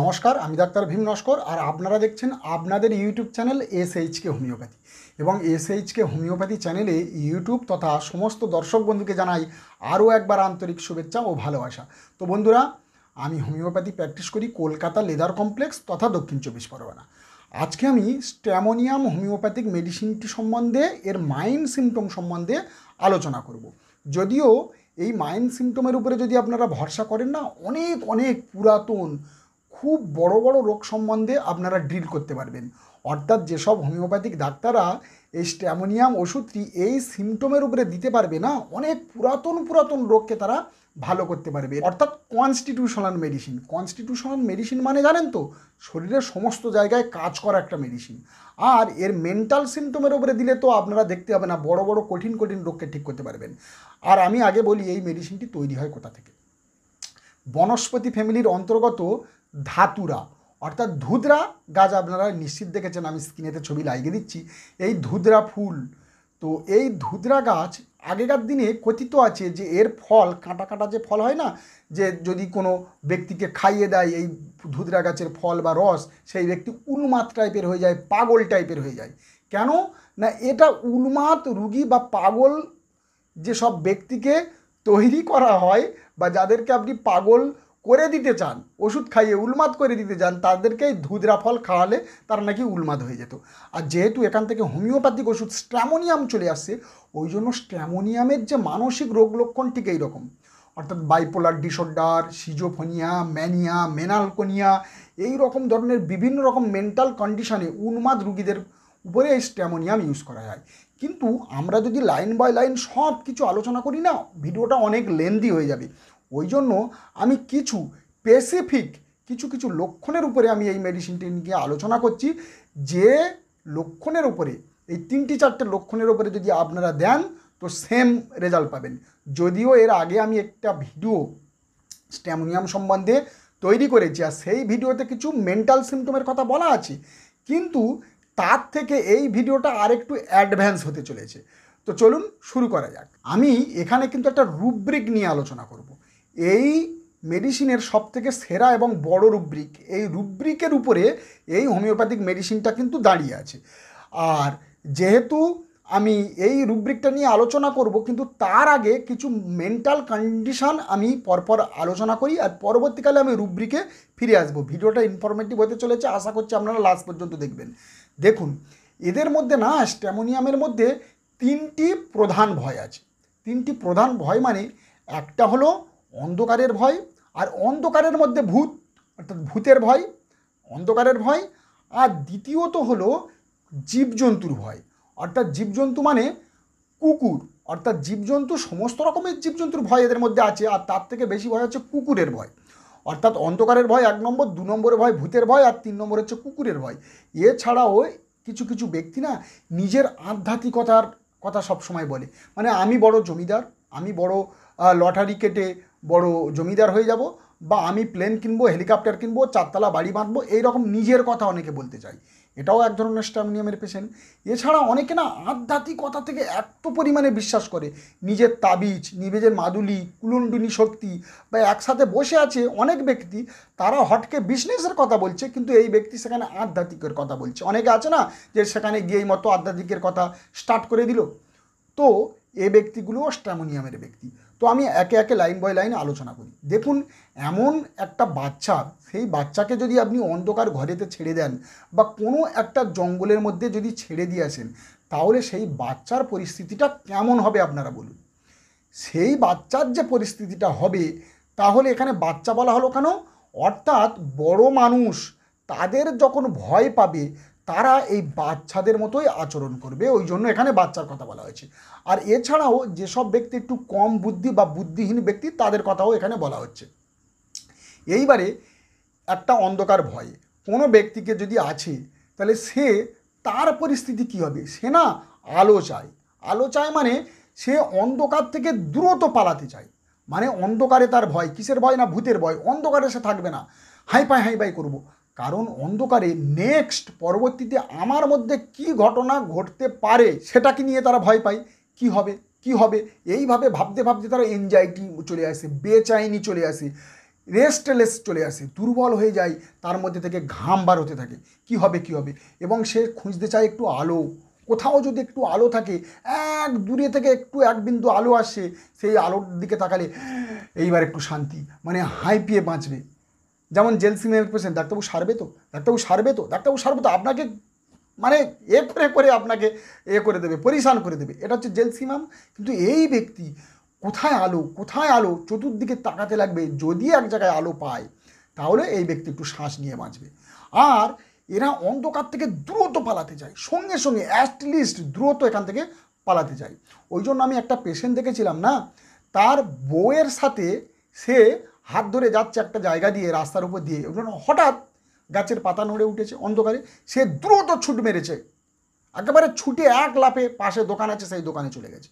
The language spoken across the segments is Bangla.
নমস্কার আমি ডাক্তার ভীম নস্কর আর আপনারা দেখছেন আপনাদের ইউটিউব চ্যানেল এসএইচকে হোমিওপ্যাথি এবং এসএইচকে হোমিওপ্যাথি চ্যানেলে ইউটিউব তথা সমস্ত দর্শক বন্ধুকে জানাই আরও একবার আন্তরিক শুভেচ্ছা ও ভালোবাসা তো বন্ধুরা আমি হোমিওপ্যাথি প্র্যাকটিস করি কলকাতা লেদার কমপ্লেক্স তথা দক্ষিণ চব্বিশ পরগনা আজকে আমি স্ট্যামোনিয়াম হোমিওপ্যাথিক মেডিসিনটি সম্বন্ধে এর মাইন্ড সিমটম সম্বন্ধে আলোচনা করব যদিও এই মাইন্ড সিমটমের উপরে যদি আপনারা ভরসা করেন না অনেক অনেক পুরাতন খুব বড় বড় রোগ সম্বন্ধে আপনারা ড্রিল করতে পারবেন অর্থাৎ যেসব হোমিওপ্যাথিক ডাক্তাররা এই স্ট্যামোনিয়াম ওষুধটি এই সিমটমের উপরে দিতে পারবে না অনেক পুরাতন পুরাতন রোগকে তারা ভালো করতে পারবে অর্থাৎ কনস্টিটিউশনাল মেডিসিন কনস্টিটিউশনাল মেডিসিন মানে জানেন তো শরীরের সমস্ত জায়গায় কাজ করা একটা মেডিসিন আর এর মেন্টাল সিমটমের উপরে দিলে তো আপনারা দেখতে হবে না বড় বড় কঠিন কঠিন রোগকে ঠিক করতে পারবেন আর আমি আগে বলি এই মেডিসিনটি তৈরি হয় কোথা থেকে বনস্পতি ফ্যামিলির অন্তর্গত ধাতুরা অর্থাৎ ধুদরা গাছ আপনারা নিশ্চিত দেখেছেন আমি স্ক্রিনেতে ছবি লাগিয়ে দিচ্ছি এই ধুদরা ফুল তো এই ধুদরা গাছ আগেকার দিনে কথিত আছে যে এর ফল কাঁটা কাঁটা যে ফল হয় না যে যদি কোনো ব্যক্তিকে খাইয়ে দেয় এই ধুদরা গাছের ফল বা রস সেই ব্যক্তি উন্মাদ টাইপের হয়ে যায় পাগল টাইপের হয়ে যায় কেন না এটা উলমাত রুগী বা পাগল যেসব ব্যক্তিকে তৈরি করা হয় বা যাদেরকে আপনি পাগল করে দিতে চান ওষুধ খাইয়ে উলমাদ করে দিতে চান তাদেরকে ধুদরা ফল খাওয়ালে তারা নাকি উলমাদ হয়ে যেত আর যেহেতু এখান থেকে হোমিওপ্যাথিক ওষুধ স্ট্র্যামোনিয়াম চলে আসছে ওই জন্য স্ট্র্যামোনিয়ামের যে মানসিক রোগ লক্ষণ ঠিক এই রকম অর্থাৎ বাইপোলার ডিসর্ডার সিজোফোনিয়া ম্যানিয়া মেনালকোনিয়া এই রকম ধরনের বিভিন্ন রকম মেন্টাল কন্ডিশনে উন্মাদ রুগীদের উপরে এই স্ট্যামোনিয়াম ইউজ করা হয় কিন্তু আমরা যদি লাইন বাই লাইন সব কিছু আলোচনা করি না ভিডিওটা অনেক লেন্দি হয়ে যাবে ওই জন্য আমি কিছু স্পেসিফিক কিছু কিছু লক্ষণের উপরে আমি এই মেডিসিনটি নিয়ে আলোচনা করছি যে লক্ষণের উপরে এই তিনটি চারটে লক্ষণের উপরে যদি আপনারা দেন তো সেম রেজাল্ট পাবেন যদিও এর আগে আমি একটা ভিডিও স্ট্যামোনিয়াম সম্বন্ধে তৈরি করেছি আর সেই ভিডিওতে কিছু মেন্টাল সিমটমের কথা বলা আছে কিন্তু তার থেকে এই ভিডিওটা আর একটু অ্যাডভান্স হতে চলেছে তো চলুন শুরু করা যাক আমি এখানে কিন্তু একটা রুব্রিক নিয়ে আলোচনা করব এই মেডিসিনের সবথেকে সেরা এবং বড় রুব্রিক এই রুব্রিকের উপরে এই হোমিওপ্যাথিক মেডিসিনটা কিন্তু দাঁড়িয়ে আছে আর যেহেতু আমি এই রুব্রিকটা নিয়ে আলোচনা করব কিন্তু তার আগে কিছু মেন্টাল কন্ডিশান আমি পরপর আলোচনা করি আর পরবর্তীকালে আমি রুব্রিকে ফিরে আসব ভিডিওটা ইনফরমেটিভ হতে চলেছে আশা করছি আপনারা লাস্ট পর্যন্ত দেখবেন দেখুন এদের মধ্যে না স্ট্যামোনিয়ামের মধ্যে তিনটি প্রধান ভয় আছে তিনটি প্রধান ভয় মানে একটা হলো অন্ধকারের ভয় আর অন্ধকারের মধ্যে ভূত অর্থাৎ ভূতের ভয় অন্ধকারের ভয় আর দ্বিতীয়ত হল জীবজন্তুর ভয় অর্থাৎ জীবজন্তু মানে কুকুর অর্থাৎ জীবজন্তু সমস্ত রকমের জীবজন্তুর ভয় এদের মধ্যে আছে আর তার থেকে বেশি ভয় হচ্ছে কুকুরের ভয় অর্থাৎ অন্ধকারের ভয় এক নম্বর দু নম্বরের ভয় ভূতের ভয় আর তিন নম্বর হচ্ছে কুকুরের ভয় এছাড়াও কিছু কিছু ব্যক্তি না নিজের আধ্যাত্মিকতার কথা সবসময় বলে মানে আমি বড় জমিদার আমি বড় লটারি কেটে বড় জমিদার হয়ে যাব বা আমি প্লেন কিনবো হেলিকপ্টার কিনবো চারতলা বাড়ি বাঁধবো এইরকম নিজের কথা অনেকে বলতে চাই এটাও এক ধরনের স্ট্যামিনিয়ামের পেশেন্ট এছাড়া অনেকে না আধ্যাত্মিকতা থেকে এত পরিমাণে বিশ্বাস করে নিজের তাবিজ নিজের মাদুলি কুলুন্ডুনি শক্তি বা একসাথে বসে আছে অনেক ব্যক্তি তারা হটকে বিজনেসের কথা বলছে কিন্তু এই ব্যক্তি সেখানে আধ্যাত্মিকের কথা বলছে অনেকে আছে না যে সেখানে গিয়েই মতো আধ্যাত্মিকের কথা স্টার্ট করে দিল তো এ ব্যক্তিগুলোও স্ট্যামোনিয়ামের ব্যক্তি তো আমি একে একে লাইন বাই লাইন আলোচনা করি দেখুন এমন একটা বাচ্চা সেই বাচ্চাকে যদি আপনি অন্ধকার ঘরেতে ছেড়ে দেন বা কোনো একটা জঙ্গলের মধ্যে যদি ছেড়ে দিয়ে আসেন তাহলে সেই বাচ্চার পরিস্থিতিটা কেমন হবে আপনারা বলুন সেই বাচ্চার যে পরিস্থিতিটা হবে তাহলে এখানে বাচ্চা বলা হলো কেন অর্থাৎ বড় মানুষ তাদের যখন ভয় পাবে তারা এই বাচ্চাদের মতোই আচরণ করবে ওই জন্য এখানে বাচ্চার কথা বলা হয়েছে আর এছাড়াও যেসব ব্যক্তি একটু কম বুদ্ধি বা বুদ্ধিহীন ব্যক্তি তাদের কথাও এখানে বলা হচ্ছে এইবারে একটা অন্ধকার ভয় কোনো ব্যক্তিকে যদি আছে তাহলে সে তার পরিস্থিতি কি হবে সে না আলো চায় আলো চায় মানে সে অন্ধকার থেকে দ্রুত পালাতে চায় মানে অন্ধকারে তার ভয় কিসের ভয় না ভূতের ভয় অন্ধকারে সে থাকবে না হাই পাই হাই বাই করবো কারণ অন্ধকারে নেক্সট পরবর্তীতে আমার মধ্যে কি ঘটনা ঘটতে পারে সেটাকে নিয়ে তারা ভয় পায় কি হবে কি হবে এইভাবে ভাবতে ভাবতে তারা এনজাইটি চলে আসে বেচাইনি চলে আসে রেস্টলেস চলে আসে দুর্বল হয়ে যায় তার মধ্যে থেকে ঘাম বার হতে থাকে কি হবে কি হবে এবং সে খুঁজতে চায় একটু আলো কোথাও যদি একটু আলো থাকে এক দূরে থেকে একটু এক বিন্দু আলো আসে সেই আলোর দিকে তাকালে এইবার একটু শান্তি মানে হাইপিয়ে বাঁচবে যেমন জেল সিনিয়র পেশেন্ট ডাক্তারবাবু সারবে তো ডাক্তারবাবু সারবে তো ডাক্তারবাবু সারবে তো আপনাকে মানে এ করে করে আপনাকে এ করে দেবে পরিশান করে দেবে এটা হচ্ছে নাম কিন্তু এই ব্যক্তি কোথায় আলো কোথায় আলো চতুর্দিকে তাকাতে লাগবে যদি এক জায়গায় আলো পায় তাহলে এই ব্যক্তি একটু শ্বাস নিয়ে বাঁচবে আর এরা অন্ধকার থেকে দ্রুত পালাতে যায় সঙ্গে সঙ্গে অ্যাটলিস্ট দ্রুত এখান থেকে পালাতে যায় ওই জন্য আমি একটা পেশেন্ট দেখেছিলাম না তার বউয়ের সাথে সে হাত ধরে যাচ্ছে একটা জায়গা দিয়ে রাস্তার উপর দিয়ে ওখানে হঠাৎ গাছের পাতা নড়ে উঠেছে অন্ধকারে সে দ্রুত ছুট মেরেছে একেবারে ছুটে এক লাফে পাশে দোকান আছে সেই দোকানে চলে গেছে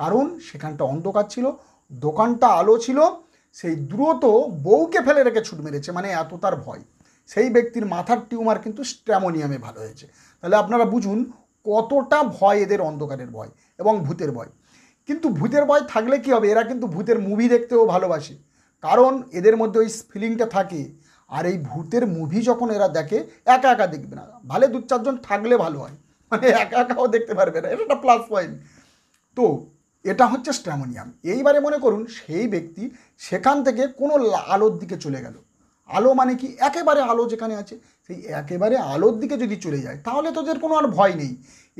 কারণ সেখানটা অন্ধকার ছিল দোকানটা আলো ছিল সেই দ্রুত বউকে ফেলে রেখে ছুট মেরেছে মানে এত তার ভয় সেই ব্যক্তির মাথার টিউমার কিন্তু স্ট্র্যামোনিয়ামে ভালো হয়েছে তাহলে আপনারা বুঝুন কতটা ভয় এদের অন্ধকারের ভয় এবং ভূতের ভয় কিন্তু ভূতের ভয় থাকলে কি হবে এরা কিন্তু ভূতের মুভি দেখতেও ভালোবাসে কারণ এদের মধ্যে ওই ফিলিংটা থাকে আর এই ভূতের মুভি যখন এরা দেখে একা একা দেখবে না ভালে দু চারজন থাকলে ভালো হয় মানে একা একাও দেখতে পারবে না এটা প্লাস পয়েন্ট তো এটা হচ্ছে স্ট্যামোনিয়াম এইবারে মনে করুন সেই ব্যক্তি সেখান থেকে কোনো আলোর দিকে চলে গেল আলো মানে কি একেবারে আলো যেখানে আছে সেই একেবারে আলোর দিকে যদি চলে যায় তাহলে তোদের কোনো আর ভয় নেই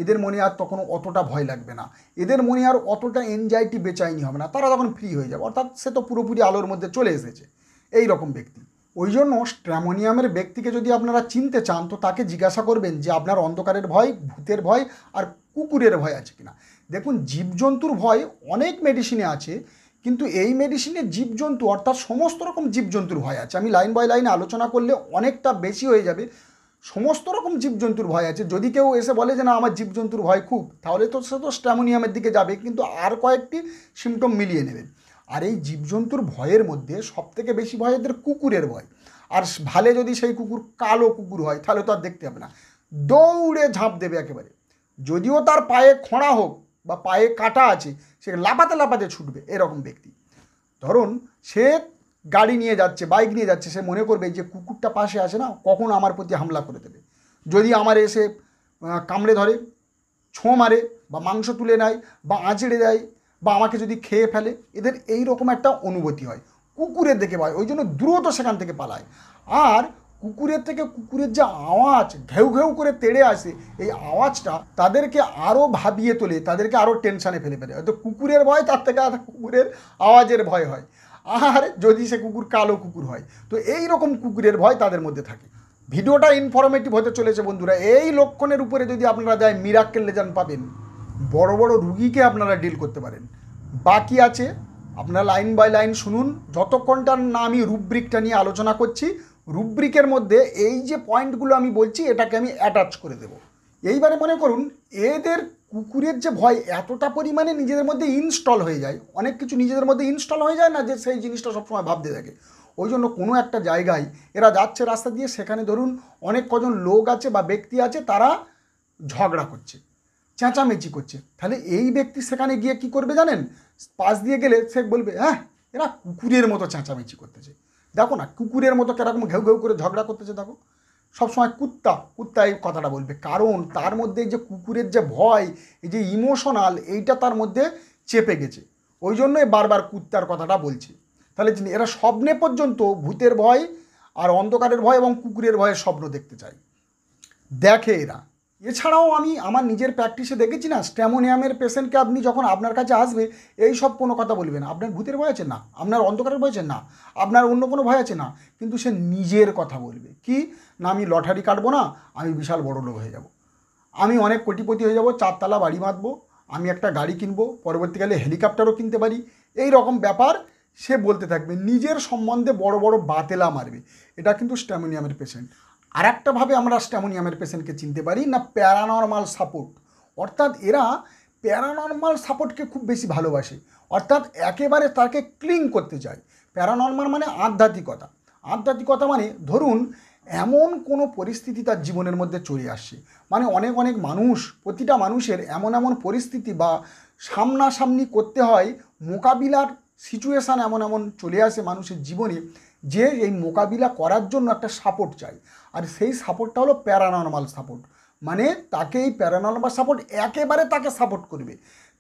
এদের মনে আর তখন অতটা ভয় লাগবে না এদের মনে আর অতটা এনজাইটি বেচাইনি হবে না তারা তখন ফ্রি হয়ে যাবে অর্থাৎ সে তো পুরোপুরি আলোর মধ্যে চলে এসেছে এই রকম ব্যক্তি ওই জন্য স্ট্র্যামোনিয়ামের ব্যক্তিকে যদি আপনারা চিনতে চান তো তাকে জিজ্ঞাসা করবেন যে আপনার অন্ধকারের ভয় ভূতের ভয় আর কুকুরের ভয় আছে কিনা দেখুন জীবজন্তুর ভয় অনেক মেডিসিনে আছে কিন্তু এই মেডিসিনে জীবজন্তু অর্থাৎ সমস্ত রকম জীবজন্তুর ভয় আছে আমি লাইন বাই লাইনে আলোচনা করলে অনেকটা বেশি হয়ে যাবে সমস্ত রকম জীবজন্তুর ভয় আছে যদি কেউ এসে বলে যে না আমার জীবজন্তুর ভয় খুব তাহলে তো সে তো স্ট্যামোনিয়ামের দিকে যাবে কিন্তু আর কয়েকটি সিমটম মিলিয়ে নেবে আর এই জীবজন্তুর ভয়ের মধ্যে সবথেকে বেশি ভয় এদের কুকুরের ভয় আর ভালে যদি সেই কুকুর কালো কুকুর হয় তাহলে তো আর দেখতে হবে না দৌড়ে ঝাঁপ দেবে একেবারে যদিও তার পায়ে খোঁড়া হোক বা পায়ে কাটা আছে সে লাপাতে লাপাতে ছুটবে এরকম ব্যক্তি ধরুন সে গাড়ি নিয়ে যাচ্ছে বাইক নিয়ে যাচ্ছে সে মনে করবে যে কুকুরটা পাশে আছে না কখন আমার প্রতি হামলা করে দেবে যদি আমার এসে কামড়ে ধরে ছোঁ মারে বা মাংস তুলে নেয় বা আঁচড়ে দেয় বা আমাকে যদি খেয়ে ফেলে এদের এই রকম একটা অনুভূতি হয় কুকুরের দেখে পায় ওই জন্য দ্রুত সেখান থেকে পালায় আর কুকুরের থেকে কুকুরের যে আওয়াজ ঘেউ ঘেউ করে তেড়ে আসে এই আওয়াজটা তাদেরকে আরও ভাবিয়ে তোলে তাদেরকে আরও টেনশানে ফেলে ফেলে হয়তো কুকুরের ভয় তার থেকে আর কুকুরের আওয়াজের ভয় হয় আর যদি সে কুকুর কালো কুকুর হয় তো এই রকম কুকুরের ভয় তাদের মধ্যে থাকে ভিডিওটা ইনফরমেটিভ হতে চলেছে বন্ধুরা এই লক্ষণের উপরে যদি আপনারা যায় মিরাক্কেল লেজান পাবেন বড় বড় রুগীকে আপনারা ডিল করতে পারেন বাকি আছে আপনারা লাইন বাই লাইন শুনুন যতক্ষণটার না আমি রুব্রিকটা নিয়ে আলোচনা করছি রুব্রিকের মধ্যে এই যে পয়েন্টগুলো আমি বলছি এটাকে আমি অ্যাটাচ করে দেব এইবারে মনে করুন এদের কুকুরের যে ভয় এতটা পরিমাণে নিজেদের মধ্যে ইনস্টল হয়ে যায় অনেক কিছু নিজেদের মধ্যে ইনস্টল হয়ে যায় না যে সেই জিনিসটা সবসময় ভাবতে থাকে ওই জন্য কোনো একটা জায়গায় এরা যাচ্ছে রাস্তা দিয়ে সেখানে ধরুন অনেক কজন লোক আছে বা ব্যক্তি আছে তারা ঝগড়া করছে চেঁচামেচি করছে তাহলে এই ব্যক্তি সেখানে গিয়ে কি করবে জানেন পাশ দিয়ে গেলে সে বলবে হ্যাঁ এরা কুকুরের মতো চেঁচামেচি করতেছে দেখো না কুকুরের মতো কেরকম ঘেউ ঘেউ করে ঝগড়া করতেছে দেখো সবসময় কুত্তা কুত্তা এই কথাটা বলবে কারণ তার মধ্যে যে কুকুরের যে ভয় এই যে ইমোশনাল এইটা তার মধ্যে চেপে গেছে ওই জন্যই বারবার কুত্তার কথাটা বলছে তাহলে এরা স্বপ্নে পর্যন্ত ভূতের ভয় আর অন্ধকারের ভয় এবং কুকুরের ভয়ের স্বপ্ন দেখতে চায় দেখে এরা এছাড়াও আমি আমার নিজের প্র্যাকটিসে দেখেছি না স্ট্যামোনিয়ামের পেশেন্টকে আপনি যখন আপনার কাছে আসবে এই সব কোনো কথা বলবেন আপনার ভূতের ভয় আছে না আপনার অন্ধকারের ভয় আছে না আপনার অন্য কোনো ভয় আছে না কিন্তু সে নিজের কথা বলবে কি না আমি লটারি কাটবো না আমি বিশাল বড় লোক হয়ে যাব। আমি অনেক কোটিপতি হয়ে যাব চারতলা বাড়ি বাঁধবো আমি একটা গাড়ি কিনবো পরবর্তীকালে হেলিকপ্টারও কিনতে পারি এই রকম ব্যাপার সে বলতে থাকবে নিজের সম্বন্ধে বড় বড় বাতেলা মারবে এটা কিন্তু স্ট্যামোনিয়ামের পেশেন্ট আরেকটাভাবে আমরা স্ট্যামোনিয়ামের পেশেন্টকে চিনতে পারি না প্যারানর্মাল সাপোর্ট অর্থাৎ এরা প্যারানর্মাল সাপোর্টকে খুব বেশি ভালোবাসে অর্থাৎ একেবারে তাকে ক্লিন করতে চায় প্যারানর্মাল মানে আধ্যাত্মিকতা আধ্যাত্মিকতা মানে ধরুন এমন কোনো পরিস্থিতি তার জীবনের মধ্যে চলে আসছে মানে অনেক অনেক মানুষ প্রতিটা মানুষের এমন এমন পরিস্থিতি বা সামনাসামনি করতে হয় মোকাবিলার সিচুয়েশান এমন এমন চলে আসে মানুষের জীবনে যে এই মোকাবিলা করার জন্য একটা সাপোর্ট চাই আর সেই সাপোর্টটা হলো প্যারানর্মাল সাপোর্ট মানে তাকে এই প্যারানর্মাল সাপোর্ট একেবারে তাকে সাপোর্ট করবে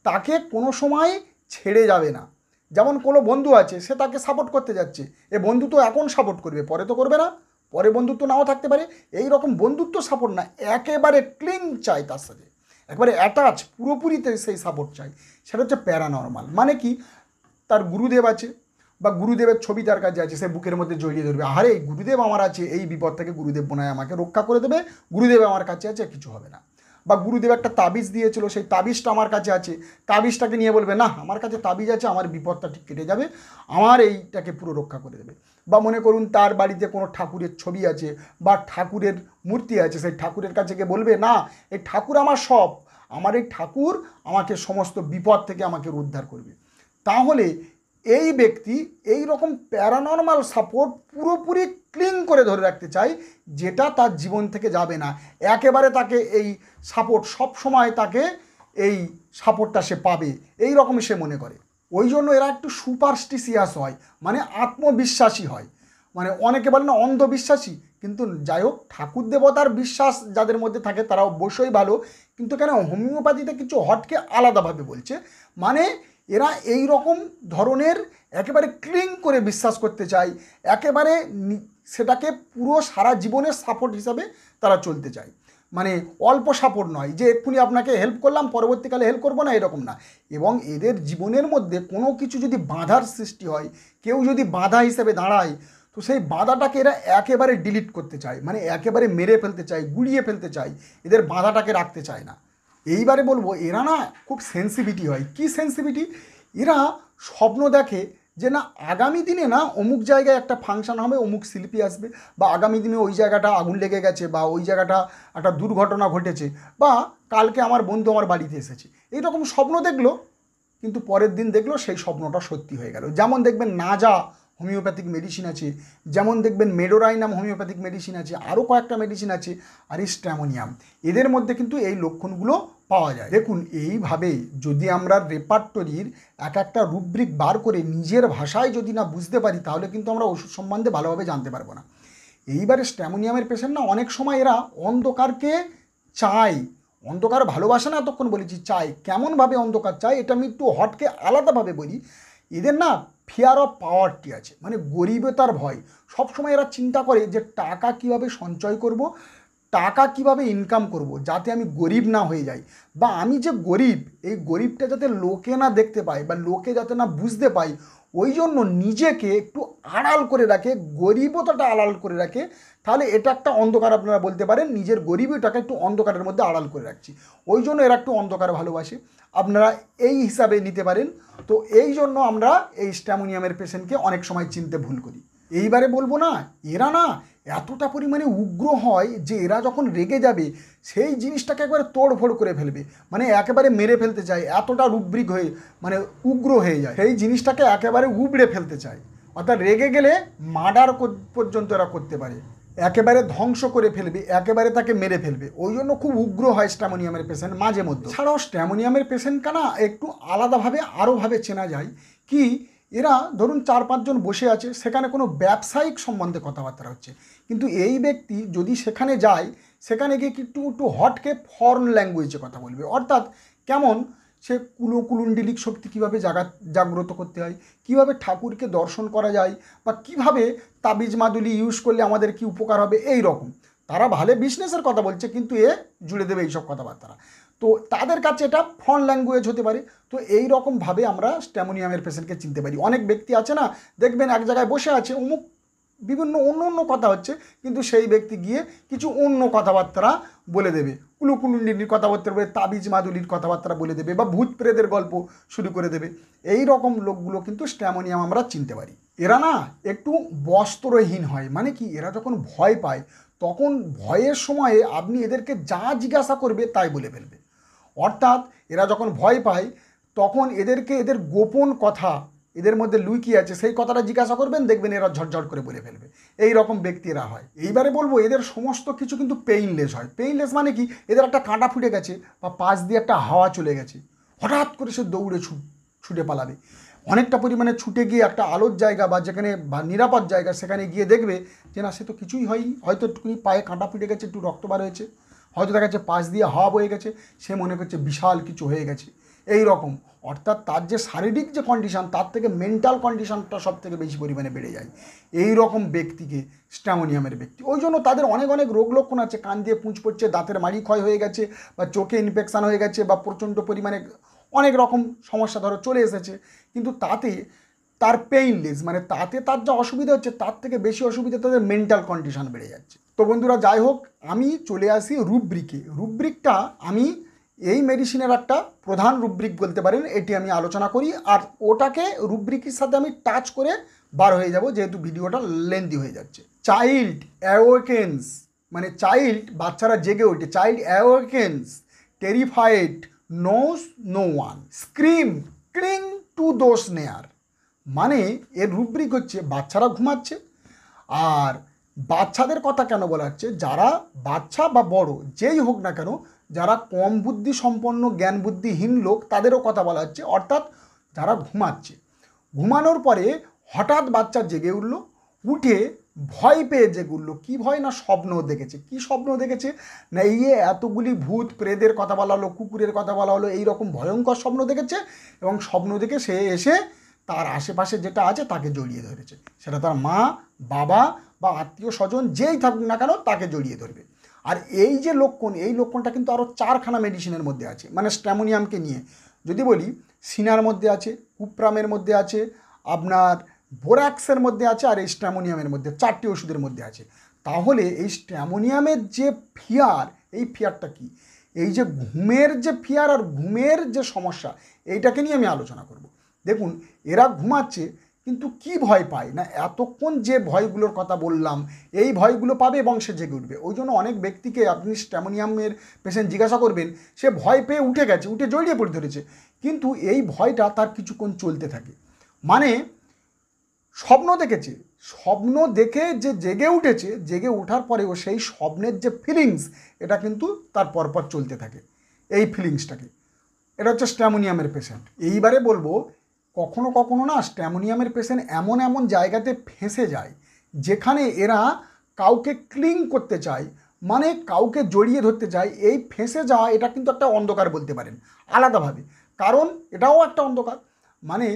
তাকে কোনো সময় ছেড়ে যাবে না যেমন কোনো বন্ধু আছে সে তাকে সাপোর্ট করতে যাচ্ছে এ বন্ধু তো এখন সাপোর্ট করবে পরে তো করবে না পরে বন্ধুত্ব নাও থাকতে পারে এই রকম বন্ধুত্ব সাপোর্ট না একেবারে ক্লিন চাই তার সাথে একবারে অ্যাটাচ পুরোপুরিতে সেই সাপোর্ট চাই সেটা হচ্ছে প্যারানর্মাল মানে কি তার গুরুদেব আছে বা গুরুদেবের ছবি তার কাছে আছে সে বুকের মধ্যে জড়িয়ে ধরবে আরে গুরুদেব আমার আছে এই বিপদ থেকে গুরুদেব বোনায় আমাকে রক্ষা করে দেবে গুরুদেব আমার কাছে আছে কিছু হবে না বা গুরুদেব একটা তাবিজ দিয়েছিল সেই তাবিজটা আমার কাছে আছে তাবিজটাকে নিয়ে বলবে না আমার কাছে তাবিজ আছে আমার বিপদটা ঠিক কেটে যাবে আমার এইটাকে পুরো রক্ষা করে দেবে বা মনে করুন তার বাড়িতে কোনো ঠাকুরের ছবি আছে বা ঠাকুরের মূর্তি আছে সেই ঠাকুরের কাছে গিয়ে বলবে না এই ঠাকুর আমার সব আমার এই ঠাকুর আমাকে সমস্ত বিপদ থেকে আমাকে উদ্ধার করবে তাহলে এই ব্যক্তি এই রকম প্যারানর্মাল সাপোর্ট পুরোপুরি ক্লিন করে ধরে রাখতে চাই যেটা তার জীবন থেকে যাবে না একেবারে তাকে এই সাপোর্ট সব সময় তাকে এই সাপোর্টটা সে পাবে এই রকম সে মনে করে ওই জন্য এরা একটু সুপারস্টিসিয়াস হয় মানে আত্মবিশ্বাসী হয় মানে অনেকে বলে না অন্ধবিশ্বাসী কিন্তু যাই হোক ঠাকুর দেবতার বিশ্বাস যাদের মধ্যে থাকে তারা অবশ্যই ভালো কিন্তু কেন হোমিওপ্যাথিতে কিছু হটকে আলাদাভাবে বলছে মানে এরা এই রকম ধরনের একেবারে ক্লিং করে বিশ্বাস করতে চায় একেবারে সেটাকে পুরো সারা জীবনের সাপোর্ট হিসাবে তারা চলতে চায় মানে অল্প সাপোর্ট নয় যে এক্ষুনি আপনাকে হেল্প করলাম পরবর্তীকালে হেল্প করবো না এরকম না এবং এদের জীবনের মধ্যে কোনো কিছু যদি বাধার সৃষ্টি হয় কেউ যদি বাধা হিসেবে দাঁড়ায় তো সেই বাধাটাকে এরা একেবারে ডিলিট করতে চায় মানে একেবারে মেরে ফেলতে চায় গুড়িয়ে ফেলতে চায় এদের বাধাটাকে রাখতে চায় না এইবারে বলবো এরা না খুব সেন্সিভিটি হয় কি সেন্সিভিটি এরা স্বপ্ন দেখে যে না আগামী দিনে না অমুক জায়গায় একটা ফাংশান হবে অমুক শিল্পী আসবে বা আগামী দিনে ওই জায়গাটা আগুন লেগে গেছে বা ওই জায়গাটা একটা দুর্ঘটনা ঘটেছে বা কালকে আমার বন্ধু আমার বাড়িতে এসেছে এইরকম স্বপ্ন দেখলো কিন্তু পরের দিন দেখলো সেই স্বপ্নটা সত্যি হয়ে গেল যেমন দেখবেন না যা হোমিওপ্যাথিক মেডিসিন আছে যেমন দেখবেন মেডোরাই নাম হোমিওপ্যাথিক মেডিসিন আছে আরও কয়েকটা মেডিসিন আছে আর স্ট্যামোনিয়াম এদের মধ্যে কিন্তু এই লক্ষণগুলো পাওয়া যায় দেখুন এইভাবে যদি আমরা রেপার্টরির এক একটা রুব্রিক বার করে নিজের ভাষায় যদি না বুঝতে পারি তাহলে কিন্তু আমরা ওষুধ সম্বন্ধে ভালোভাবে জানতে পারবো না এইবারে স্ট্যামোনিয়ামের পেশেন্ট না অনেক সময় এরা অন্ধকারকে চায় অন্ধকার ভালোবাসে না এতক্ষণ বলেছি চাই কেমনভাবে অন্ধকার চাই এটা আমি একটু হটকে আলাদাভাবে বলি এদের না ফিয়ার অফ পাওয়ারটি আছে মানে গরিবতার ভয় সবসময় এরা চিন্তা করে যে টাকা কিভাবে সঞ্চয় করব টাকা কিভাবে ইনকাম করব যাতে আমি গরিব না হয়ে যাই বা আমি যে গরিব এই গরিবটা যাতে লোকে না দেখতে পায় বা লোকে যাতে না বুঝতে পায় ওই জন্য নিজেকে একটু আড়াল করে রাখে গরিবতাটা আড়াল করে রাখে তাহলে এটা একটা অন্ধকার আপনারা বলতে পারেন নিজের গরিবটাকে একটু অন্ধকারের মধ্যে আড়াল করে রাখছি ওই জন্য এরা একটু অন্ধকার ভালোবাসে আপনারা এই হিসাবে নিতে পারেন তো এই জন্য আমরা এই স্ট্যামোনিয়ামের পেশেন্টকে অনেক সময় চিনতে ভুল করি এইবারে বলবো না এরা না এতটা পরিমাণে উগ্র হয় যে এরা যখন রেগে যাবে সেই জিনিসটাকে একবারে তোড়ফোড় করে ফেলবে মানে একেবারে মেরে ফেলতে চায় এতটা রুব্রিক হয়ে মানে উগ্র হয়ে যায় সেই জিনিসটাকে একেবারে উবড়ে ফেলতে চায় অর্থাৎ রেগে গেলে মার্ডার পর্যন্ত এরা করতে পারে একেবারে ধ্বংস করে ফেলবে একেবারে তাকে মেরে ফেলবে ওই জন্য খুব উগ্র হয় স্ট্যামোনিয়ামের পেশেন্ট মাঝে মধ্যে ছাড়াও স্ট্যামোনিয়ামের পেশেন্টকে না একটু আলাদাভাবে আরোভাবে চেনা যায় কি এরা ধরুন চার পাঁচজন বসে আছে সেখানে কোনো ব্যবসায়িক সম্বন্ধে কথাবার্তা হচ্ছে কিন্তু এই ব্যক্তি যদি সেখানে যায় সেখানে গিয়ে একটু একটু হটকে ফরেন ল্যাঙ্গুয়েজে কথা বলবে অর্থাৎ কেমন সে কুলো কুলুন্ডিলিক শক্তি কীভাবে জাগা জাগ্রত করতে হয় কিভাবে ঠাকুরকে দর্শন করা যায় বা কিভাবে তাবিজ মাদুলি ইউজ করলে আমাদের কি উপকার হবে এই রকম তারা ভালে বিজনেসের কথা বলছে কিন্তু এ জুড়ে দেবে এইসব কথাবার্তারা তো তাদের কাছে এটা ফন ল্যাঙ্গুয়েজ হতে পারে তো এই রকমভাবে আমরা স্ট্যামোনিয়ামের পেশেন্টকে চিনতে পারি অনেক ব্যক্তি আছে না দেখবেন এক জায়গায় বসে আছে অমুক বিভিন্ন অন্য অন্য কথা হচ্ছে কিন্তু সেই ব্যক্তি গিয়ে কিছু অন্য কথাবার্তা বলে দেবে কুলুকুলুন্ডির কথাবার্তা বলে তাবিজ মাদুলির কথাবার্তা বলে দেবে বা ভূত প্রেদের গল্প শুরু করে দেবে এই রকম লোকগুলো কিন্তু স্ট্যামোনিয়াম আমরা চিনতে পারি এরা না একটু বস্ত্রহীন হয় মানে কি এরা যখন ভয় পায় তখন ভয়ের সময়ে আপনি এদেরকে যা জিজ্ঞাসা করবে তাই বলে ফেলবে অর্থাৎ এরা যখন ভয় পায় তখন এদেরকে এদের গোপন কথা এদের মধ্যে লুকিয়ে আছে সেই কথাটা জিজ্ঞাসা করবেন দেখবেন এরা ঝটঝট করে বলে ফেলবে এই রকম ব্যক্তি এরা হয় এইবারে বলবো এদের সমস্ত কিছু কিন্তু পেইনলেস হয় পেইনলেস মানে কি এদের একটা কাঁটা ফুটে গেছে বা পাশ দিয়ে একটা হাওয়া চলে গেছে হঠাৎ করে সে দৌড়ে ছুটে পালাবে অনেকটা পরিমাণে ছুটে গিয়ে একটা আলোর জায়গা বা যেখানে বা নিরাপদ জায়গা সেখানে গিয়ে দেখবে যে না সে তো কিছুই হয়নি হয়তো একটুখানি পায়ে কাঁটা ফুটে গেছে একটু রক্ত বার হয়েছে হয়তো দেখা যাচ্ছে পাশ দিয়ে হাব হয়ে গেছে সে মনে করছে বিশাল কিছু হয়ে গেছে এই রকম অর্থাৎ তার যে শারীরিক যে কন্ডিশান তার থেকে মেন্টাল কন্ডিশানটা সব থেকে বেশি পরিমাণে বেড়ে যায় এই রকম ব্যক্তিকে স্ট্যামোনিয়ামের ব্যক্তি ওই জন্য তাদের অনেক অনেক রোগ লক্ষণ আছে কান দিয়ে পুঁচ পড়ছে দাঁতের মাড়ি ক্ষয় হয়ে গেছে বা চোখে ইনফেকশান হয়ে গেছে বা প্রচণ্ড পরিমাণে অনেক রকম সমস্যা ধরো চলে এসেছে কিন্তু তাতে তার পেইনলেস মানে তাতে তার যা অসুবিধা হচ্ছে তার থেকে বেশি অসুবিধা তাদের মেন্টাল কন্ডিশন বেড়ে যাচ্ছে তো বন্ধুরা যাই হোক আমি চলে আসি রুব্রিকে রুব্রিকটা আমি এই মেডিসিনের একটা প্রধান রুব্রিক বলতে পারেন এটি আমি আলোচনা করি আর ওটাকে রুব্রিকের সাথে আমি টাচ করে বার হয়ে যাব যেহেতু ভিডিওটা লেন্দি হয়ে যাচ্ছে চাইল্ড অ্যাওয়েকেন্স মানে চাইল্ড বাচ্চারা জেগে ওঠে child awakens terrified knows no one scream crying to those near মানে এর রুব্রিক হচ্ছে বাচ্চারা ঘুমাচ্ছে আর বাচ্চাদের কথা কেন বলা হচ্ছে যারা বাচ্চা বা বড় যেই হোক না কেন যারা কম বুদ্ধি সম্পন্ন জ্ঞান বুদ্ধিহীন লোক তাদেরও কথা বলা হচ্ছে অর্থাৎ যারা ঘুমাচ্ছে ঘুমানোর পরে হঠাৎ বাচ্চা জেগে উঠল উঠে ভয় পেয়ে জেগে উঠল কী ভয় না স্বপ্ন দেখেছে কি স্বপ্ন দেখেছে না এই এতগুলি ভূত প্রেদের কথা বলা হলো কুকুরের কথা বলা হলো এই রকম ভয়ঙ্কর স্বপ্ন দেখেছে এবং স্বপ্ন দেখে সে এসে তার আশেপাশে যেটা আছে তাকে জড়িয়ে ধরেছে সেটা তার মা বাবা বা আত্মীয় স্বজন যেই থাকুক না কেন তাকে জড়িয়ে ধরবে আর এই যে লক্ষণ এই লক্ষণটা কিন্তু আরও চারখানা মেডিসিনের মধ্যে আছে মানে স্ট্যামোনিয়ামকে নিয়ে যদি বলি সিনার মধ্যে আছে কুপ্রামের মধ্যে আছে আপনার বোরাক্সের মধ্যে আছে আর এই স্ট্যামোনিয়ামের মধ্যে চারটি ওষুধের মধ্যে আছে তাহলে এই স্ট্যামোনিয়ামের যে ফিয়ার এই ফিয়ারটা কি এই যে ঘুমের যে ফিয়ার আর ঘুমের যে সমস্যা এইটাকে নিয়ে আমি আলোচনা করব দেখুন এরা ঘুমাচ্ছে কিন্তু কি ভয় পায় না এতক্ষণ যে ভয়গুলোর কথা বললাম এই ভয়গুলো পাবে বংশে জেগে উঠবে ওই জন্য অনেক ব্যক্তিকে আপনি স্ট্যামোনিয়ামের পেশেন্ট জিজ্ঞাসা করবেন সে ভয় পেয়ে উঠে গেছে উঠে জড়িয়ে পড়ে ধরেছে কিন্তু এই ভয়টা তার কিছুক্ষণ চলতে থাকে মানে স্বপ্ন দেখেছে স্বপ্ন দেখে যে জেগে উঠেছে জেগে ওঠার পরে ও সেই স্বপ্নের যে ফিলিংস এটা কিন্তু তার পরপর চলতে থাকে এই ফিলিংসটাকে এটা হচ্ছে স্ট্যামোনিয়ামের পেশেন্ট এইবারে বলবো কখনো কখনো না স্ট্যামোনিয়ামের পেশেন্ট এমন এমন জায়গাতে ফেঁসে যায় যেখানে এরা কাউকে ক্লিং করতে চায় মানে কাউকে জড়িয়ে ধরতে চায় এই ফেঁসে যাওয়া এটা কিন্তু একটা অন্ধকার বলতে পারেন আলাদাভাবে কারণ এটাও একটা অন্ধকার মানে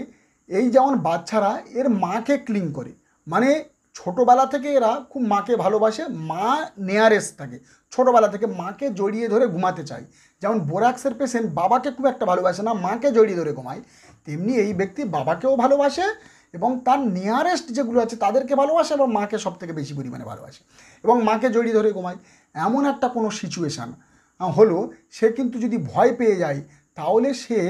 এই যেমন বাচ্চারা এর মাকে ক্লিং করে মানে ছোটোবেলা থেকে এরা খুব মাকে ভালোবাসে মা নেয়ারেস্ট থাকে ছোটোবেলা থেকে মাকে জড়িয়ে ধরে ঘুমাতে চায় যেমন বোরাক্সের পেশেন্ট বাবাকে খুব একটা ভালোবাসে না মাকে জড়িয়ে ধরে ঘুমায় তেমনি এই ব্যক্তি বাবাকেও ভালোবাসে এবং তার নিয়ারেস্ট যেগুলো আছে তাদেরকে ভালোবাসে এবং মাকে সব থেকে বেশি পরিমাণে ভালোবাসে এবং মাকে জড়িয়ে ধরে ঘুমায় এমন একটা কোনো সিচুয়েশান হলো সে কিন্তু যদি ভয় পেয়ে যায় তাহলে সে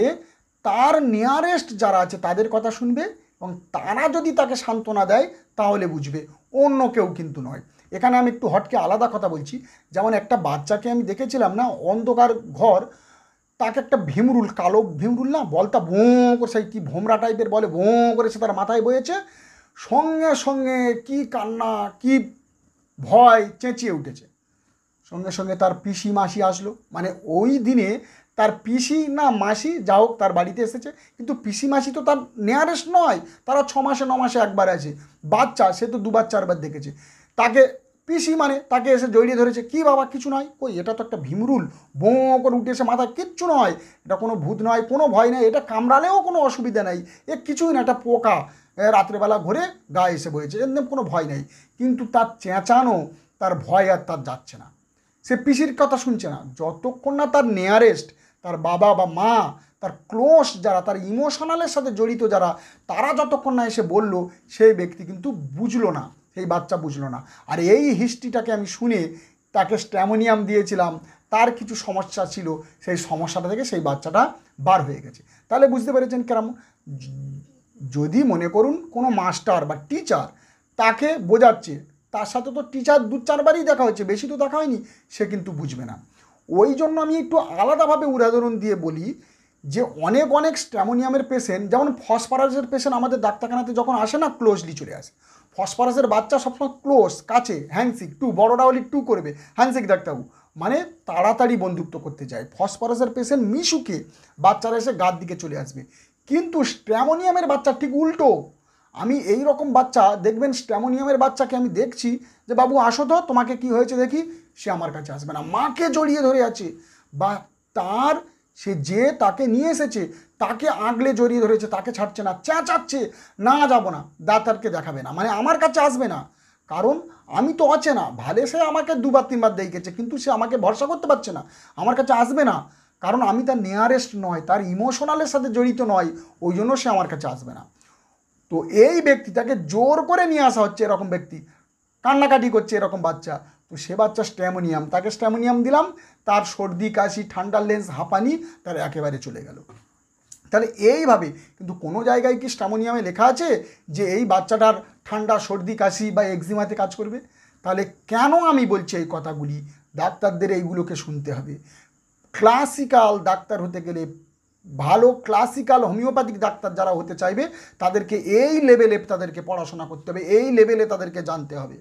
তার নিয়ারেস্ট যারা আছে তাদের কথা শুনবে এবং তারা যদি তাকে সান্ত্বনা দেয় তাহলে বুঝবে অন্য কেউ কিন্তু নয় এখানে আমি একটু হটকে আলাদা কথা বলছি যেমন একটা বাচ্চাকে আমি দেখেছিলাম না অন্ধকার ঘর তাকে একটা ভীমরুল কালো ভীমরুল না বলটা ভোঁ করে সেই কী ভোমরা টাইপের বলে ভোঁ করে সে তার মাথায় বয়েছে সঙ্গে সঙ্গে কি কান্না কি ভয় চেঁচিয়ে উঠেছে সঙ্গে সঙ্গে তার পিসি মাসি আসলো মানে ওই দিনে তার পিসি না মাসি যা হোক তার বাড়িতে এসেছে কিন্তু পিসি মাসি তো তার নেয়ারেস্ট নয় তারা ছ মাসে ন মাসে একবার আছে বাচ্চা সে তো দুবার চারবার দেখেছে তাকে পিসি মানে তাকে এসে জড়িয়ে ধরেছে কি বাবা কিছু নয় কই এটা তো একটা ভীমরুল বোঁ করে উঠে এসে মাথায় কিচ্ছু নয় এটা কোনো ভূত নয় কোনো ভয় নেই এটা কামড়ালেও কোনো অসুবিধা নেই এ কিছুই না একটা পোকা রাত্রেবেলা ঘরে গায়ে এসে বয়েছে একদম কোনো ভয় নেই কিন্তু তার চেঁচানো তার ভয় আর তার যাচ্ছে না সে পিসির কথা শুনছে না যতক্ষণ না তার নেয়ারেস্ট তার বাবা বা মা তার ক্লোজ যারা তার ইমোশনালের সাথে জড়িত যারা তারা যতক্ষণ না এসে বলল সেই ব্যক্তি কিন্তু বুঝলো না সেই বাচ্চা বুঝলো না আর এই হিস্ট্রিটাকে আমি শুনে তাকে স্ট্যামোনিয়াম দিয়েছিলাম তার কিছু সমস্যা ছিল সেই সমস্যাটা থেকে সেই বাচ্চাটা বার হয়ে গেছে তাহলে বুঝতে পেরেছেন কেরাম যদি মনে করুন কোনো মাস্টার বা টিচার তাকে বোঝাচ্ছে তার সাথে তো টিচার দু চারবারই দেখা হয়েছে বেশি তো দেখা হয়নি সে কিন্তু বুঝবে না ওই জন্য আমি একটু আলাদাভাবে উদাহরণ দিয়ে বলি যে অনেক অনেক স্ট্যামোনিয়ামের পেশেন্ট যেমন ফসফরাসের পেশেন্ট আমাদের ডাক্তারখানাতে যখন আসে না ক্লোজলি চলে আসে ফসফরাসের বাচ্চা সবসময় ক্লোজ কাছে হ্যান্ডশেক টু বড় হলে টু করবে হ্যান্ডশেক ডাক্তারবাবু মানে তাড়াতাড়ি বন্ধুত্ব করতে যায় ফসফরাসের পেশেন্ট মিশুকে বাচ্চারা এসে গার দিকে চলে আসবে কিন্তু স্ট্যামোনিয়ামের বাচ্চা ঠিক উল্টো আমি এই রকম বাচ্চা দেখবেন স্ট্যামোনিয়ামের বাচ্চাকে আমি দেখছি যে বাবু আসো তো তোমাকে কি হয়েছে দেখি সে আমার কাছে আসবে না মাকে জড়িয়ে ধরে আছে বা তার সে যে তাকে নিয়ে এসেছে তাকে আগলে জড়িয়ে ধরেছে তাকে ছাড়ছে না চেঁচাচ্ছে না যাব না দাতারকে দেখাবে না মানে আমার কাছে আসবে না কারণ আমি তো অচেনা ভালে সে আমাকে দুবার তিনবার দেখেছে কিন্তু সে আমাকে ভরসা করতে পারছে না আমার কাছে আসবে না কারণ আমি তার নেয়ারেস্ট নয় তার ইমোশনালের সাথে জড়িত নয় ওই জন্য সে আমার কাছে আসবে না তো এই ব্যক্তিটাকে জোর করে নিয়ে আসা হচ্ছে এরকম ব্যক্তি কান্নাকাটি করছে এরকম বাচ্চা তো সে বাচ্চা স্ট্যামোনিয়াম তাকে স্ট্যামোনিয়াম দিলাম তার সর্দি কাশি ঠান্ডার লেন্স হাঁপানি তার একেবারে চলে গেল তাহলে এইভাবে কিন্তু কোনো জায়গায় কি স্ট্যামোনিয়ামে লেখা আছে যে এই বাচ্চাটার ঠান্ডা সর্দি কাশি বা এক্সিমাতে কাজ করবে তাহলে কেন আমি বলছি এই কথাগুলি ডাক্তারদের এইগুলোকে শুনতে হবে ক্লাসিক্যাল ডাক্তার হতে গেলে ভালো ক্লাসিক্যাল হোমিওপ্যাথিক ডাক্তার যারা হতে চাইবে তাদেরকে এই লেভেলে তাদেরকে পড়াশোনা করতে হবে এই লেভেলে তাদেরকে জানতে হবে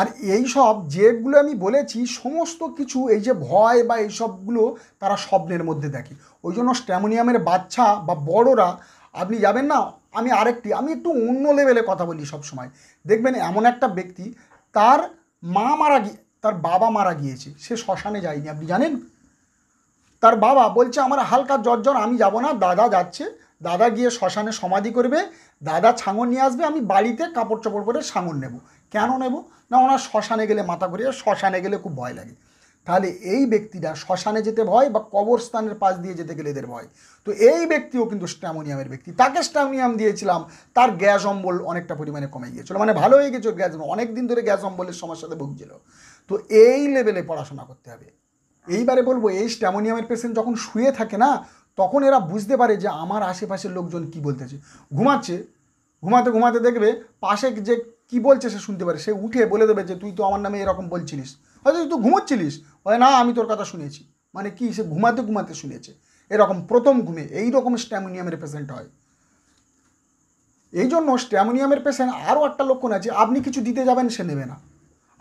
আর এই সব যেগুলো আমি বলেছি সমস্ত কিছু এই যে ভয় বা এইসবগুলো তারা স্বপ্নের মধ্যে দেখে ওই জন্য স্ট্যামোনিয়ামের বাচ্চা বা বড়রা আপনি যাবেন না আমি আরেকটি আমি একটু অন্য লেভেলে কথা বলি সব সময় দেখবেন এমন একটা ব্যক্তি তার মা মারা গিয়ে তার বাবা মারা গিয়েছে সে শ্মশানে যায়নি আপনি জানেন তার বাবা বলছে আমার হালকা জ্বর জ্বর আমি যাব না দাদা যাচ্ছে দাদা গিয়ে শ্মশানে সমাধি করবে দাদা ছাঙন নিয়ে আসবে আমি বাড়িতে কাপড় চোপড় পরে ছাঙন নেব কেন নেব না ওনার শ্মশানে গেলে মাথা ঘুরে শ্মশানে গেলে খুব ভয় লাগে তাহলে এই ব্যক্তিরা শ্মশানে যেতে ভয় বা কবরস্থানের পাশ দিয়ে যেতে গেলে এদের ভয় তো এই ব্যক্তিও কিন্তু স্ট্যামোনিয়ামের ব্যক্তি তাকে স্ট্যামোনিয়াম দিয়েছিলাম তার গ্যাস অম্বল অনেকটা পরিমাণে কমে গিয়েছিল মানে ভালো হয়ে গেছিল গ্যাস অনেক দিন ধরে গ্যাস অম্বলের সমস্যাতে ভুগছিল তো এই লেভেলে পড়াশোনা করতে হবে এইবারে বলবো এই স্ট্যামোনিয়ামের পেশেন্ট যখন শুয়ে থাকে না তখন এরা বুঝতে পারে যে আমার আশেপাশের লোকজন কি বলতেছে ঘুমাচ্ছে ঘুমাতে ঘুমাতে দেখবে পাশে যে কি বলছে সে শুনতে পারে সে উঠে বলে দেবে যে তুই তো আমার নামে এরকম বলছিলিস হয়তো তুই তো ঘুমোচ্ছিলিস হয় না আমি তোর কথা শুনেছি মানে কি সে ঘুমাতে ঘুমাতে শুনেছে এরকম প্রথম ঘুমে এই রকম স্ট্যামোনিয়ামের পেশেন্ট হয় এই জন্য স্ট্যামোনিয়ামের পেশেন্ট আরও একটা লক্ষণ আছে আপনি কিছু দিতে যাবেন সে নেবে না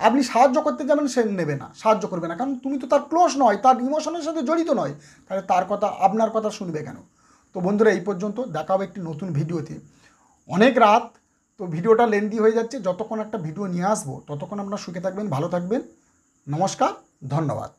আপনি সাহায্য করতে যাবেন সে নেবে না সাহায্য করবে না কারণ তুমি তো তার ক্লোজ নয় তার ইমোশনের সাথে জড়িত নয় তাহলে তার কথা আপনার কথা শুনবে কেন তো বন্ধুরা এই পর্যন্ত দেখা একটি নতুন ভিডিওতে অনেক রাত তো ভিডিওটা লেন্দি হয়ে যাচ্ছে যতক্ষণ একটা ভিডিও নিয়ে আসবো ততক্ষণ আপনার সুখে থাকবেন ভালো থাকবেন নমস্কার ধন্যবাদ